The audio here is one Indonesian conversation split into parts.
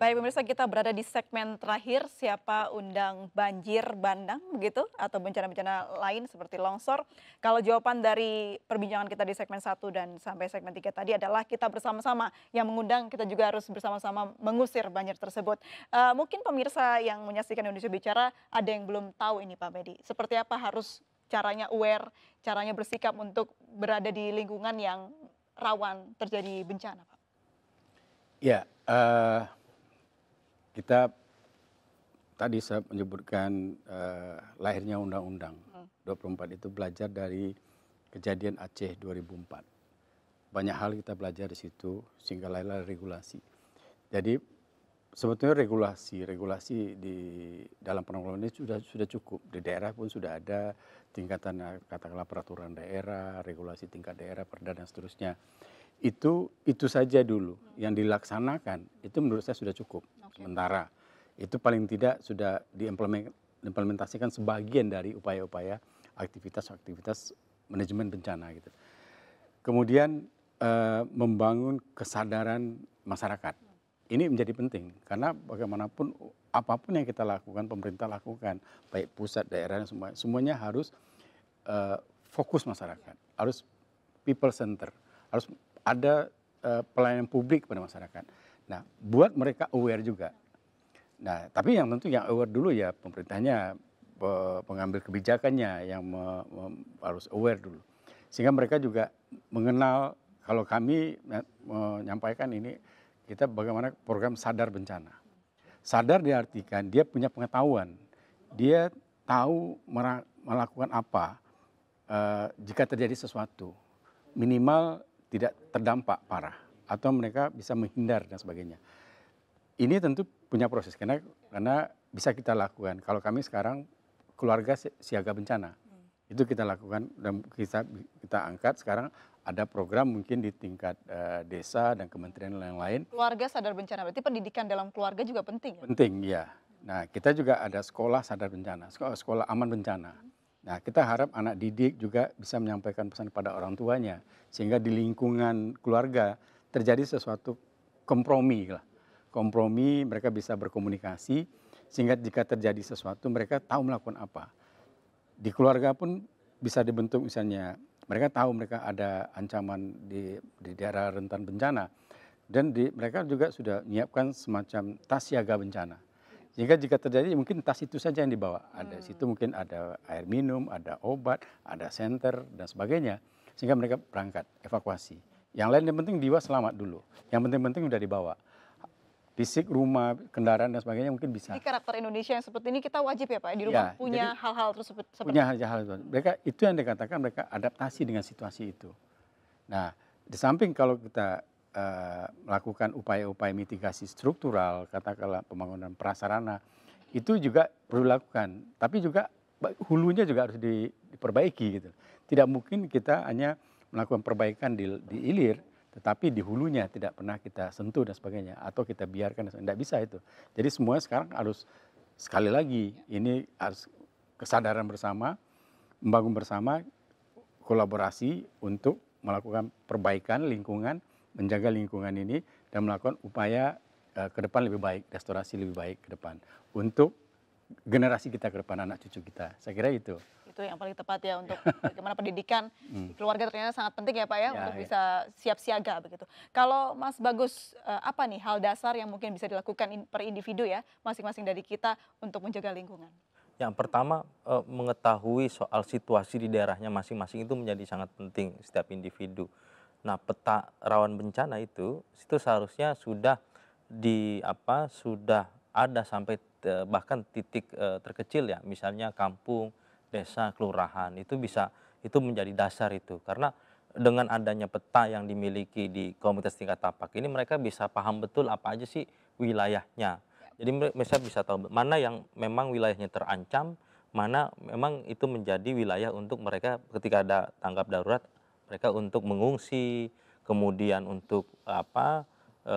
Baik pemirsa kita berada di segmen terakhir siapa undang banjir bandang begitu atau bencana-bencana lain seperti longsor. Kalau jawaban dari perbincangan kita di segmen 1 dan sampai segmen 3 tadi adalah kita bersama-sama yang mengundang kita juga harus bersama-sama mengusir banjir tersebut. Uh, mungkin pemirsa yang menyaksikan Indonesia Bicara ada yang belum tahu ini Pak Medi. Seperti apa harus caranya aware, caranya bersikap untuk berada di lingkungan yang rawan terjadi bencana Pak? Ya, uh kita tadi saya menyebutkan eh, lahirnya undang undang dua puluh itu belajar dari kejadian aceh 2004 banyak hal kita belajar di situ sehingga lahirlah regulasi jadi sebetulnya regulasi regulasi di dalam penanggulangan ini sudah sudah cukup di daerah pun sudah ada tingkatan katakanlah peraturan daerah regulasi tingkat daerah perda dan seterusnya itu itu saja dulu yang dilaksanakan itu menurut saya sudah cukup sementara itu paling tidak sudah diimplementasikan sebagian dari upaya-upaya aktivitas-aktivitas manajemen bencana gitu kemudian e, membangun kesadaran masyarakat ini menjadi penting karena bagaimanapun apapun yang kita lakukan pemerintah lakukan baik pusat daerah semua semuanya harus e, fokus masyarakat harus people center harus ada eh, pelayanan publik pada masyarakat. Nah, buat mereka aware juga. Nah, tapi yang tentu yang aware dulu ya pemerintahnya pengambil kebijakannya yang me, me, harus aware dulu. Sehingga mereka juga mengenal kalau kami ya, menyampaikan ini kita bagaimana program sadar bencana. Sadar diartikan dia punya pengetahuan. Dia tahu melakukan apa uh, jika terjadi sesuatu. Minimal tidak terdampak parah atau mereka bisa menghindar dan sebagainya. Ini tentu punya proses karena karena bisa kita lakukan. Kalau kami sekarang keluarga siaga bencana hmm. itu kita lakukan dan kita kita angkat sekarang ada program mungkin di tingkat uh, desa dan kementerian lain lain. Keluarga sadar bencana berarti pendidikan dalam keluarga juga penting. Ya? Penting ya. Nah kita juga ada sekolah sadar bencana, sekolah, sekolah aman bencana. Hmm Nah, kita harap anak didik juga bisa menyampaikan pesan kepada orang tuanya sehingga di lingkungan keluarga terjadi sesuatu kompromi lah. Kompromi mereka bisa berkomunikasi sehingga jika terjadi sesuatu mereka tahu melakukan apa. Di keluarga pun bisa dibentuk misalnya mereka tahu mereka ada ancaman di, di daerah rentan bencana dan di, mereka juga sudah menyiapkan semacam tas siaga bencana jika jika terjadi mungkin tas itu saja yang dibawa. Ada hmm. situ mungkin ada air minum, ada obat, ada senter dan sebagainya sehingga mereka berangkat evakuasi. Yang lain yang penting jiwa selamat dulu. Yang penting-penting sudah dibawa. Fisik rumah, kendaraan dan sebagainya mungkin bisa. Jadi karakter Indonesia yang seperti ini kita wajib ya Pak di rumah ya, punya hal-hal terus seperti punya hal-hal itu. Mereka itu yang dikatakan mereka adaptasi dengan situasi itu. Nah, di samping kalau kita Eh, melakukan upaya upaya mitigasi struktural katakanlah pembangunan prasarana itu juga perlu dilakukan tapi juga hulunya juga harus diperbaiki gitu tidak mungkin kita hanya melakukan perbaikan di, di ilir tetapi di hulunya tidak pernah kita sentuh dan sebagainya atau kita biarkan tidak bisa itu jadi semua sekarang harus sekali lagi ini harus kesadaran bersama membangun bersama kolaborasi untuk melakukan perbaikan lingkungan menjaga lingkungan ini dan melakukan upaya eh, ke depan lebih baik, restorasi lebih baik ke depan untuk generasi kita ke depan, anak cucu kita. Saya kira itu. Itu yang paling tepat ya untuk bagaimana pendidikan hmm. keluarga ternyata sangat penting ya Pak ya, ya untuk ya. bisa siap siaga begitu. Kalau Mas Bagus eh, apa nih hal dasar yang mungkin bisa dilakukan per individu ya masing-masing dari kita untuk menjaga lingkungan? Yang pertama eh, mengetahui soal situasi di daerahnya masing-masing itu menjadi sangat penting setiap individu. Nah, peta rawan bencana itu itu seharusnya sudah di apa sudah ada sampai e, bahkan titik e, terkecil ya, misalnya kampung, desa, kelurahan itu bisa itu menjadi dasar itu karena dengan adanya peta yang dimiliki di komunitas tingkat tapak ini mereka bisa paham betul apa aja sih wilayahnya. Jadi mereka bisa tahu mana yang memang wilayahnya terancam, mana memang itu menjadi wilayah untuk mereka ketika ada tanggap darurat mereka untuk mengungsi kemudian untuk apa e,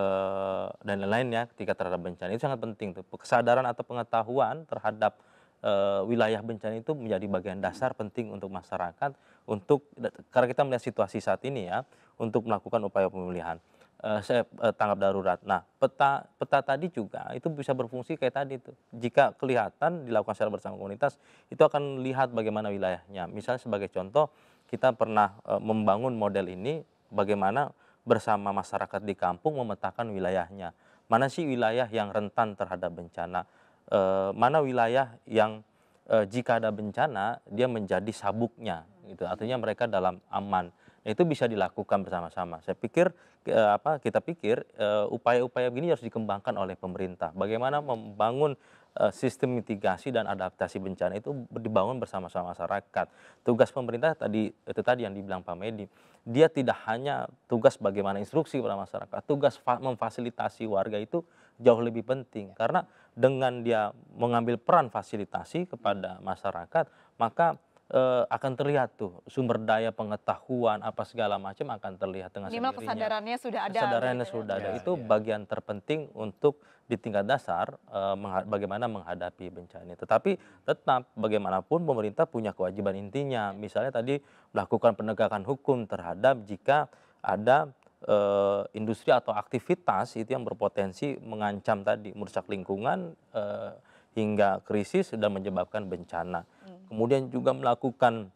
dan lain-lainnya ketika terhadap bencana itu sangat penting tuh kesadaran atau pengetahuan terhadap e, wilayah bencana itu menjadi bagian dasar penting untuk masyarakat untuk karena kita melihat situasi saat ini ya untuk melakukan upaya pemulihan e, saya e, tanggap darurat nah peta peta tadi juga itu bisa berfungsi kayak tadi tuh jika kelihatan dilakukan secara bersama komunitas itu akan lihat bagaimana wilayahnya misalnya sebagai contoh kita pernah eh, membangun model ini bagaimana bersama masyarakat di kampung memetakan wilayahnya. Mana sih wilayah yang rentan terhadap bencana? E, mana wilayah yang e, jika ada bencana dia menjadi sabuknya gitu. Artinya mereka dalam aman. Nah, itu bisa dilakukan bersama-sama. Saya pikir e, apa kita pikir upaya-upaya begini harus dikembangkan oleh pemerintah. Bagaimana membangun Eh, sistem mitigasi dan adaptasi bencana itu dibangun bersama-sama masyarakat. Tugas pemerintah tadi itu tadi yang dibilang Pak Medi, dia tidak hanya tugas bagaimana instruksi kepada masyarakat, tugas memfasilitasi warga itu jauh lebih penting karena dengan dia mengambil peran fasilitasi kepada masyarakat, maka uh, akan terlihat tuh sumber daya pengetahuan apa segala macam akan terlihat dengan Minimal sendirinya. kesadarannya sudah ada. Kesadarannya gitu. Ya. sudah ada. Ya, itu ya. bagian terpenting untuk di tingkat dasar uh, mengha bagaimana menghadapi bencana ini. Tetapi tetap bagaimanapun pemerintah punya kewajiban intinya. Misalnya tadi melakukan penegakan hukum terhadap jika ada eh, industri atau aktivitas itu yang berpotensi mengancam tadi merusak lingkungan hingga krisis dan menyebabkan bencana kemudian juga melakukan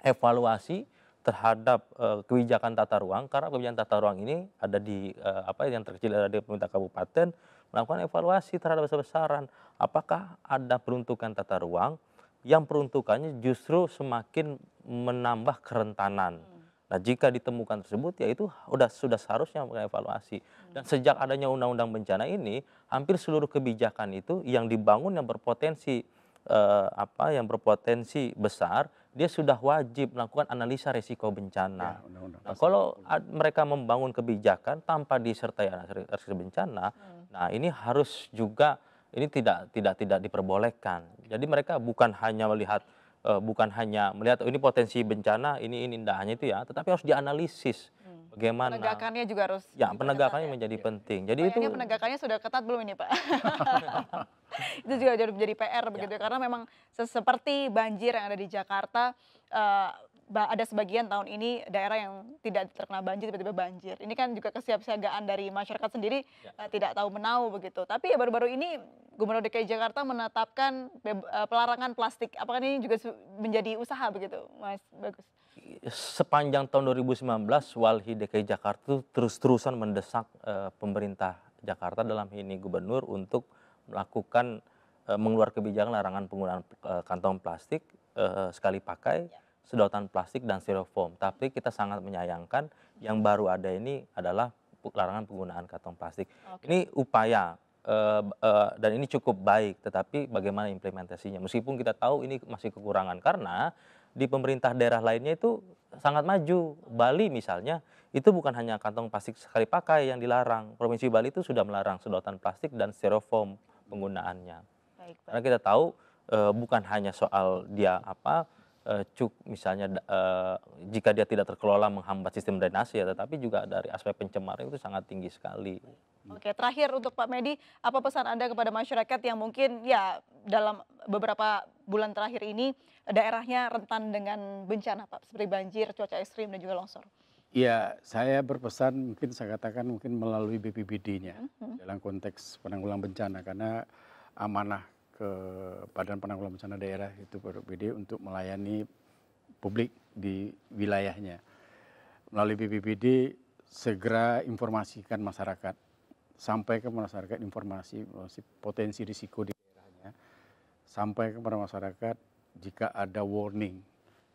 evaluasi terhadap uh, kebijakan tata ruang karena kebijakan tata ruang ini ada di uh, apa yang terkecil ada di pemerintah kabupaten melakukan evaluasi terhadap besar-besaran apakah ada peruntukan tata ruang yang peruntukannya justru semakin menambah kerentanan. Hmm. Nah, jika ditemukan tersebut, ya itu sudah sudah seharusnya mengevaluasi. Hmm. Dan sejak adanya undang-undang bencana ini, hampir seluruh kebijakan itu yang dibangun yang berpotensi eh, apa yang berpotensi besar, dia sudah wajib melakukan analisa risiko bencana. Ya, undang -undang. Nah, kalau undang. mereka membangun kebijakan tanpa disertai analisa bencana, hmm. nah ini harus juga ini tidak tidak tidak diperbolehkan. Jadi mereka bukan hanya melihat eh, bukan hanya melihat oh, ini potensi bencana, ini ini indahnya itu ya, tetapi harus dianalisis Bagaimana? Penegakannya juga harus. Ya, penegakannya ya. menjadi iya. penting. Jadi Bayangnya itu penegakannya sudah ketat belum ini, Pak? itu juga jadi menjadi PR ya. begitu ya, karena memang seperti banjir yang ada di Jakarta uh, ada sebagian tahun ini daerah yang tidak terkena banjir tiba-tiba banjir. Ini kan juga kesiapsiagaan dari masyarakat sendiri ya. uh, tidak tahu menau begitu. Tapi ya baru-baru ini Gubernur DKI Jakarta menetapkan eh, pelarangan plastik. Apakah ini juga menjadi usaha begitu, Mas Bagus? sepanjang tahun 2019 Walhi DKI Jakarta terus-terusan mendesak e, pemerintah Jakarta dalam ini gubernur untuk melakukan e, mengeluarkan kebijakan larangan penggunaan e, kantong plastik e, sekali pakai, ya. sedotan plastik dan styrofoam. Tapi kita sangat menyayangkan yang baru ada ini adalah larangan penggunaan kantong plastik. Okay. Ini upaya Uh, uh, dan ini cukup baik, tetapi bagaimana implementasinya? Meskipun kita tahu ini masih kekurangan karena di pemerintah daerah lainnya itu sangat maju. Bali misalnya itu bukan hanya kantong plastik sekali pakai yang dilarang. Provinsi Bali itu sudah melarang sedotan plastik dan styrofoam penggunaannya. Baik, Karena kita tahu e, bukan hanya soal dia apa e, cuk misalnya e, jika dia tidak terkelola menghambat sistem drainase ya, tetapi juga dari aspek pencemaran itu sangat tinggi sekali. Iya. Oke, terakhir untuk Pak Medi, apa pesan Anda kepada masyarakat yang mungkin ya dalam beberapa bulan terakhir ini daerahnya rentan dengan bencana Pak, seperti banjir, cuaca ekstrim dan juga longsor? Ya, saya berpesan mungkin saya katakan mungkin melalui BPBD-nya mm -hmm. dalam konteks penanggulangan bencana karena amanah ke Badan Penanggulangan Bencana Daerah itu BPBD untuk melayani publik di wilayahnya. Melalui BPBD segera informasikan masyarakat sampai ke masyarakat informasi potensi risiko di daerahnya, sampai kepada masyarakat jika ada warning.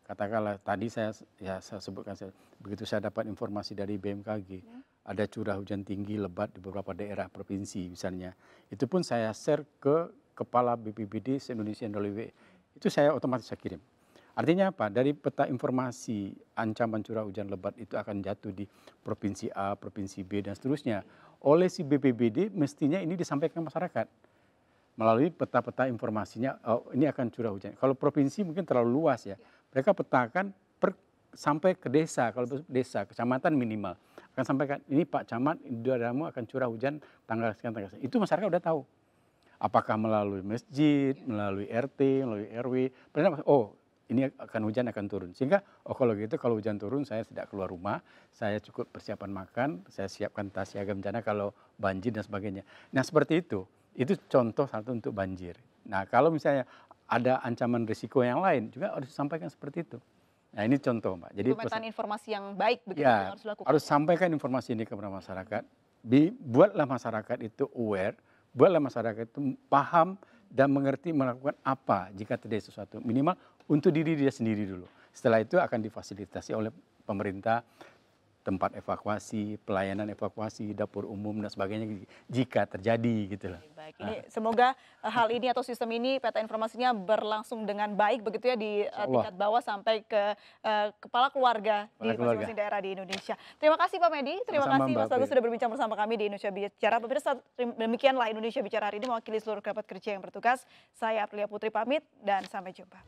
Katakanlah tadi saya ya saya sebutkan saya, begitu saya dapat informasi dari BMKG ya. ada curah hujan tinggi lebat di beberapa daerah provinsi misalnya. Itu pun saya share ke kepala BPBD se-Indonesia NWW. Itu saya otomatis saya kirim. Artinya apa? Dari peta informasi ancaman curah hujan lebat itu akan jatuh di provinsi A, provinsi B dan seterusnya oleh si BPBD mestinya ini disampaikan ke masyarakat melalui peta-peta informasinya oh, ini akan curah hujan. Kalau provinsi mungkin terlalu luas ya. Iya. Mereka petakan per, sampai ke desa, kalau iya. desa, kecamatan minimal. Akan sampaikan ini Pak Camat, di daerahmu akan curah hujan tanggal sekian tanggal sekian. Itu masyarakat udah tahu. Apakah melalui masjid, iya. melalui RT, melalui RW. Pernah, oh ini akan hujan akan turun. Sehingga oh kalau gitu kalau hujan turun saya tidak keluar rumah, saya cukup persiapan makan, saya siapkan tas siaga bencana kalau banjir dan sebagainya. Nah seperti itu, itu contoh satu untuk banjir. Nah kalau misalnya ada ancaman risiko yang lain juga harus disampaikan seperti itu. Nah ini contoh Mbak. Jadi pemetaan informasi yang baik begitu ya, yang harus dilakukan. Harus sampaikan informasi ini kepada masyarakat. Buatlah masyarakat itu aware, buatlah masyarakat itu paham dan mengerti melakukan apa jika terjadi sesuatu. Minimal untuk diri dia sendiri dulu. Setelah itu akan difasilitasi oleh pemerintah tempat evakuasi, pelayanan evakuasi, dapur umum dan sebagainya jika terjadi gitu loh. Baik, ini semoga eh, hal ini atau sistem ini peta informasinya berlangsung dengan baik begitu ya di eh, Allah. tingkat bawah sampai ke uh, kepala keluarga kepala di masing-masing daerah di Indonesia. Terima kasih Pak Medi, terima Sama kasih Mas Agus sudah berbincang bersama kami di Indonesia Bicara. Pemirsa, demikianlah Indonesia Bicara hari ini mewakili seluruh kerabat kerja yang bertugas. Saya Aprilia Putri pamit dan sampai jumpa.